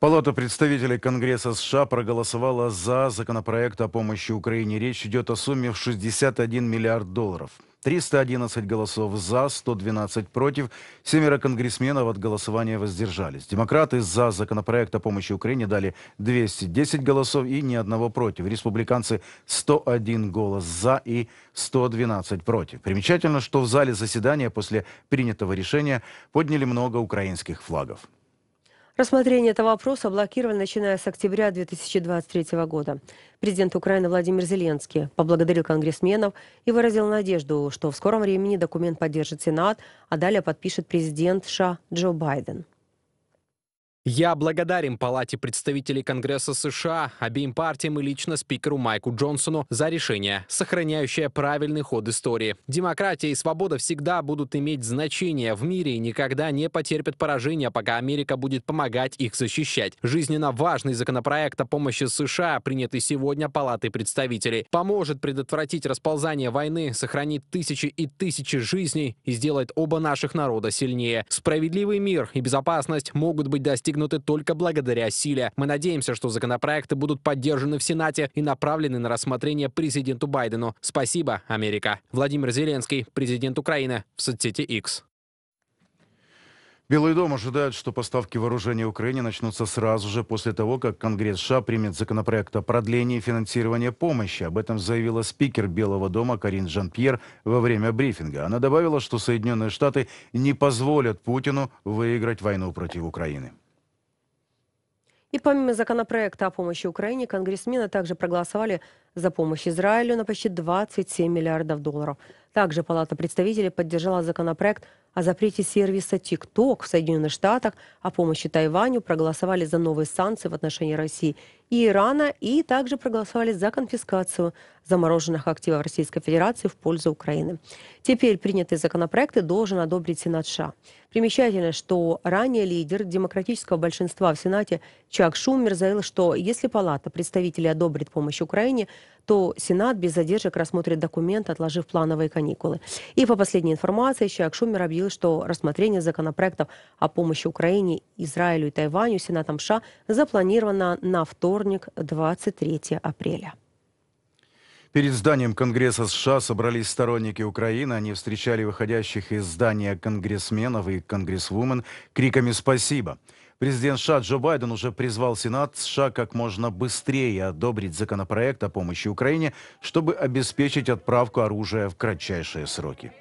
Палата представителей Конгресса США проголосовала за законопроект о помощи Украине. Речь идет о сумме в 61 миллиард долларов. 311 голосов за, 112 против. Семеро конгрессменов от голосования воздержались. Демократы за законопроект о помощи Украине дали 210 голосов и ни одного против. Республиканцы 101 голос за и 112 против. Примечательно, что в зале заседания после принятого решения подняли много украинских флагов. Рассмотрение этого вопроса блокировали, начиная с октября 2023 года. Президент Украины Владимир Зеленский поблагодарил конгрессменов и выразил надежду, что в скором времени документ поддержит Сенат, а далее подпишет президент США Джо Байден. Я благодарен Палате представителей Конгресса США, обеим партиям и лично спикеру Майку Джонсону за решение, сохраняющее правильный ход истории. Демократия и свобода всегда будут иметь значение в мире и никогда не потерпят поражения, пока Америка будет помогать их защищать. Жизненно важный законопроект о помощи США, принятый сегодня Палатой представителей, поможет предотвратить расползание войны, сохранит тысячи и тысячи жизней и сделает оба наших народа сильнее. Справедливый мир и безопасность могут быть достигнуты достигнуты только благодаря силе. Мы надеемся, что законопроекты будут поддержаны в Сенате и направлены на рассмотрение президенту Байдену. Спасибо, Америка. Владимир Зеленский, президент Украины, в соцсети X. Белый дом ожидает, что поставки вооружения Украине начнутся сразу же после того, как Конгресс США примет законопроект о продлении финансирования помощи. Об этом заявила спикер Белого дома Карин Жан-Пьер во время брифинга. Она добавила, что Соединенные Штаты не позволят Путину выиграть войну против Украины. И помимо законопроекта о помощи Украине, конгрессмены также проголосовали за помощь Израилю на почти 27 миллиардов долларов. Также Палата представителей поддержала законопроект о запрете сервиса TikTok в Соединенных Штатах, о помощи Тайваню, проголосовали за новые санкции в отношении России и Ирана и также проголосовали за конфискацию замороженных активов Российской Федерации в пользу Украины. Теперь принятые законопроекты должен одобрить Сенат США. Примечательно, что ранее лидер демократического большинства в Сенате Чак Шумер заявил, что если Палата представителей одобрит помощь Украине, то Сенат без задержек рассмотрит документ, отложив плановые каникулы. И по последней информации, Чак Шумер объявил, заявил, что рассмотрение законопроектов о помощи Украине, Израилю и Тайваню Сенатом США запланировано на вторник, 23 апреля. Перед зданием Конгресса США собрались сторонники Украины. Они встречали выходящих из здания конгрессменов и конгрессвумен криками «Спасибо!». Президент США Джо Байден уже призвал Сенат США как можно быстрее одобрить законопроект о помощи Украине, чтобы обеспечить отправку оружия в кратчайшие сроки.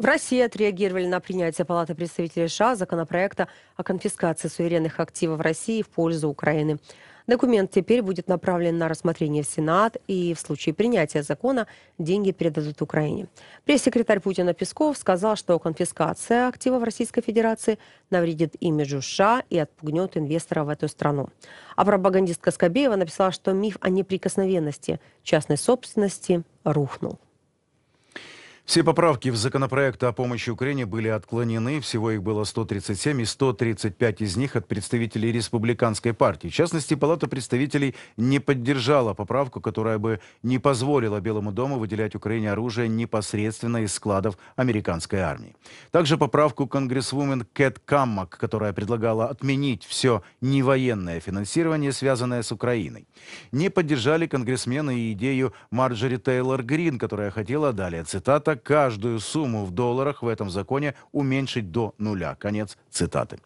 В России отреагировали на принятие Палаты представителей США законопроекта о конфискации суверенных активов России в пользу Украины. Документ теперь будет направлен на рассмотрение в Сенат, и в случае принятия закона деньги передадут Украине. Пресс-секретарь Путина Песков сказал, что конфискация активов Российской Федерации навредит имиджу США и отпугнет инвесторов в эту страну. А пропагандистка Скобеева написала, что миф о неприкосновенности частной собственности рухнул. Все поправки в законопроект о помощи Украине были отклонены. Всего их было 137, и 135 из них от представителей республиканской партии. В частности, Палата представителей не поддержала поправку, которая бы не позволила Белому дому выделять Украине оружие непосредственно из складов американской армии. Также поправку конгрессвумен Кэт Каммак, которая предлагала отменить все невоенное финансирование, связанное с Украиной. Не поддержали конгрессмены и идею Марджери Тейлор Грин, которая хотела, далее цитата, каждую сумму в долларах в этом законе уменьшить до нуля. Конец цитаты.